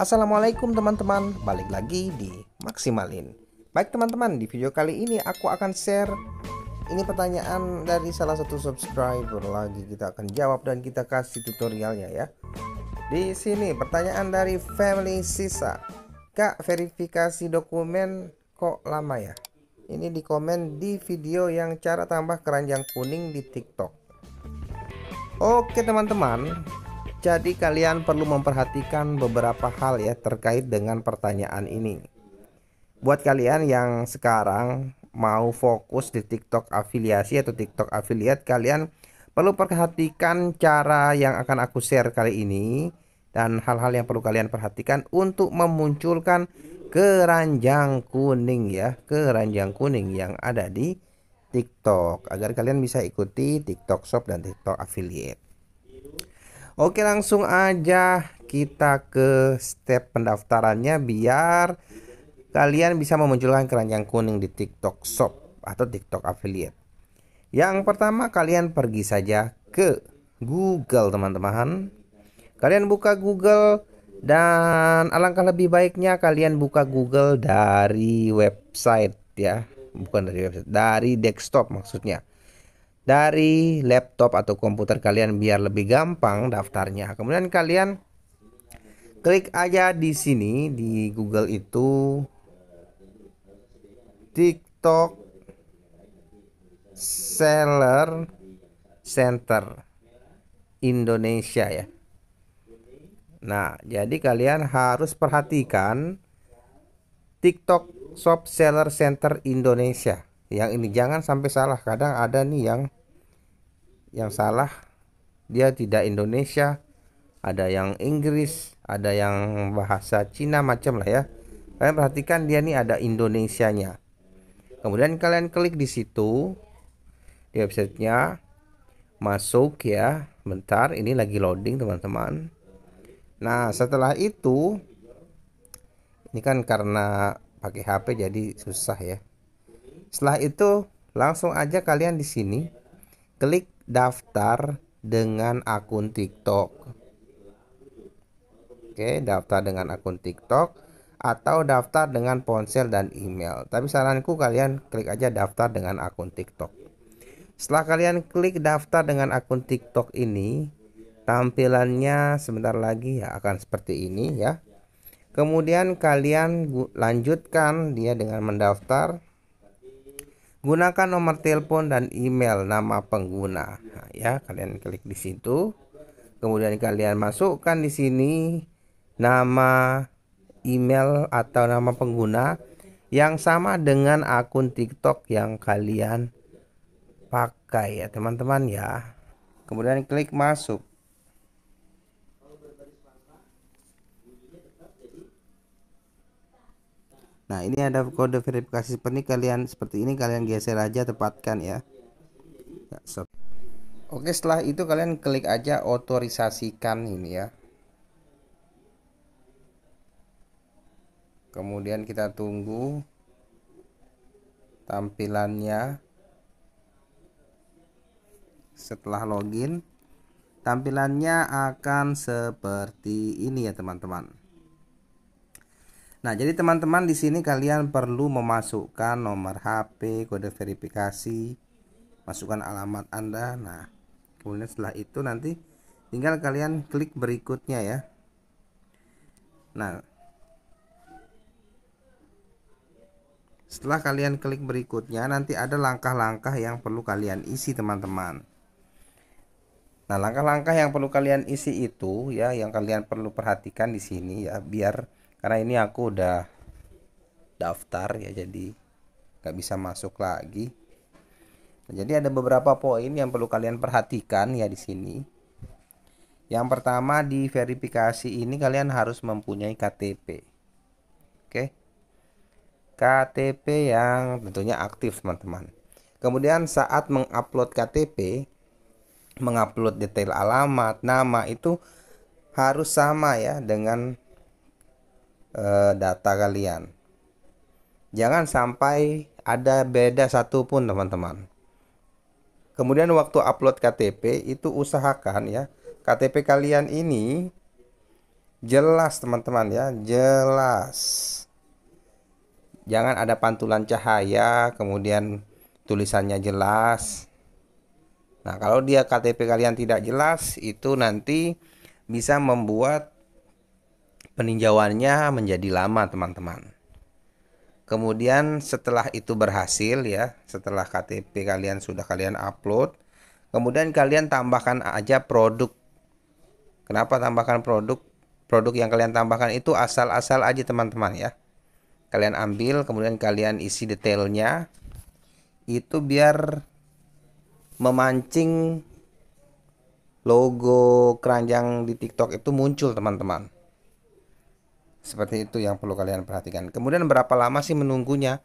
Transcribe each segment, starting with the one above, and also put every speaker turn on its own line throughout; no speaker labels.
Assalamualaikum teman-teman, balik lagi di Maksimalin. Baik teman-teman, di video kali ini aku akan share ini pertanyaan dari salah satu subscriber lagi kita akan jawab dan kita kasih tutorialnya ya. Di sini pertanyaan dari Family Sisa. Kak, verifikasi dokumen kok lama ya? ini di komen di video yang cara tambah keranjang kuning di TikTok. Oke teman-teman, jadi kalian perlu memperhatikan beberapa hal ya terkait dengan pertanyaan ini. Buat kalian yang sekarang mau fokus di TikTok afiliasi atau TikTok affiliate, kalian perlu perhatikan cara yang akan aku share kali ini dan hal-hal yang perlu kalian perhatikan untuk memunculkan keranjang kuning ya keranjang kuning yang ada di TikTok agar kalian bisa ikuti TikTok Shop dan TikTok Affiliate Oke langsung aja kita ke step pendaftarannya biar kalian bisa memunculkan keranjang kuning di TikTok Shop atau TikTok Affiliate yang pertama kalian pergi saja ke Google teman-teman kalian buka Google dan alangkah lebih baiknya kalian buka Google dari website ya, bukan dari website, dari desktop maksudnya. Dari laptop atau komputer kalian biar lebih gampang daftarnya. Kemudian kalian klik aja di sini di Google itu TikTok Seller Center Indonesia ya. Nah, jadi kalian harus perhatikan TikTok Shop Seller Center Indonesia. Yang ini jangan sampai salah. Kadang ada nih yang yang salah dia tidak Indonesia, ada yang Inggris, ada yang bahasa Cina macam lah ya. Kalian perhatikan dia nih ada Indonesianya. Kemudian kalian klik di situ di websitenya masuk ya bentar ini lagi loading teman-teman Nah setelah itu ini kan karena pakai HP jadi susah ya. Setelah itu langsung aja kalian di sini klik daftar dengan akun TikTok. Oke, daftar dengan akun TikTok atau daftar dengan ponsel dan email. Tapi saranku kalian klik aja daftar dengan akun TikTok. Setelah kalian klik daftar dengan akun TikTok ini, tampilannya sebentar lagi ya akan seperti ini ya kemudian kalian lanjutkan dia dengan mendaftar gunakan nomor telepon dan email nama pengguna nah, ya kalian klik di situ kemudian kalian masukkan di sini nama email atau nama pengguna yang sama dengan akun TikTok yang kalian pakai ya teman-teman ya kemudian klik masuk Nah, ini ada kode verifikasi seperti kalian seperti ini kalian geser aja tepatkan ya. ya Oke, setelah itu kalian klik aja otorisasikan ini ya. Kemudian kita tunggu tampilannya. Setelah login, tampilannya akan seperti ini ya, teman-teman. Nah, jadi teman-teman di sini kalian perlu memasukkan nomor HP, kode verifikasi, masukkan alamat Anda. Nah, kemudian setelah itu nanti tinggal kalian klik berikutnya ya. Nah, setelah kalian klik berikutnya nanti ada langkah-langkah yang perlu kalian isi teman-teman. Nah, langkah-langkah yang perlu kalian isi itu ya yang kalian perlu perhatikan di sini ya biar karena ini aku udah daftar ya jadi nggak bisa masuk lagi nah, jadi ada beberapa poin yang perlu kalian perhatikan ya di sini yang pertama di verifikasi ini kalian harus mempunyai KTP oke KTP yang tentunya aktif teman-teman kemudian saat mengupload KTP mengupload detail alamat nama itu harus sama ya dengan Eh, data kalian. Jangan sampai ada beda satu pun teman-teman. Kemudian waktu upload KTP itu usahakan ya KTP kalian ini jelas teman-teman ya jelas jangan ada pantulan cahaya, kemudian tulisannya jelas. Nah, kalau dia KTP kalian tidak jelas, itu nanti bisa membuat peninjauannya menjadi lama teman-teman. Kemudian setelah itu berhasil ya, setelah KTP kalian sudah kalian upload, kemudian kalian tambahkan aja produk. Kenapa tambahkan produk? Produk yang kalian tambahkan itu asal-asal aja teman-teman ya. Kalian ambil kemudian kalian isi detailnya. Itu biar memancing logo keranjang di TikTok itu muncul teman-teman. Seperti itu yang perlu kalian perhatikan. Kemudian berapa lama sih menunggunya?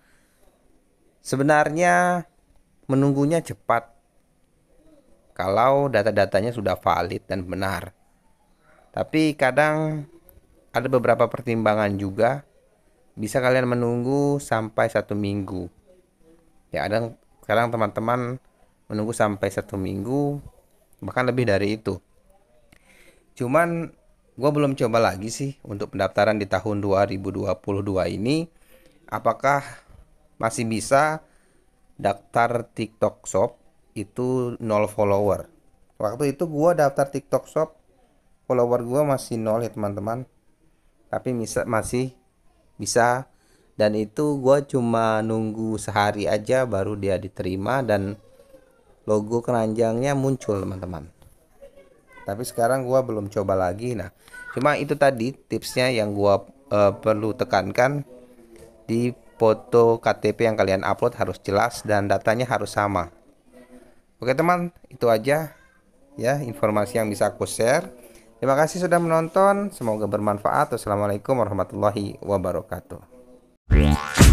Sebenarnya menunggunya cepat kalau data-datanya sudah valid dan benar. Tapi kadang ada beberapa pertimbangan juga bisa kalian menunggu sampai satu minggu. Ya ada sekarang teman-teman menunggu sampai satu minggu bahkan lebih dari itu. Cuman Gue belum coba lagi sih untuk pendaftaran di tahun 2022 ini. Apakah masih bisa daftar TikTok Shop itu nol follower? Waktu itu gue daftar TikTok Shop follower gue masih nol ya teman-teman. Tapi bisa masih bisa dan itu gue cuma nunggu sehari aja baru dia diterima dan logo keranjangnya muncul teman-teman tapi sekarang gua belum coba lagi nah cuma itu tadi tipsnya yang gua uh, perlu tekankan di foto KTP yang kalian upload harus jelas dan datanya harus sama oke teman itu aja ya informasi yang bisa aku share terima kasih sudah menonton semoga bermanfaat wassalamualaikum warahmatullahi wabarakatuh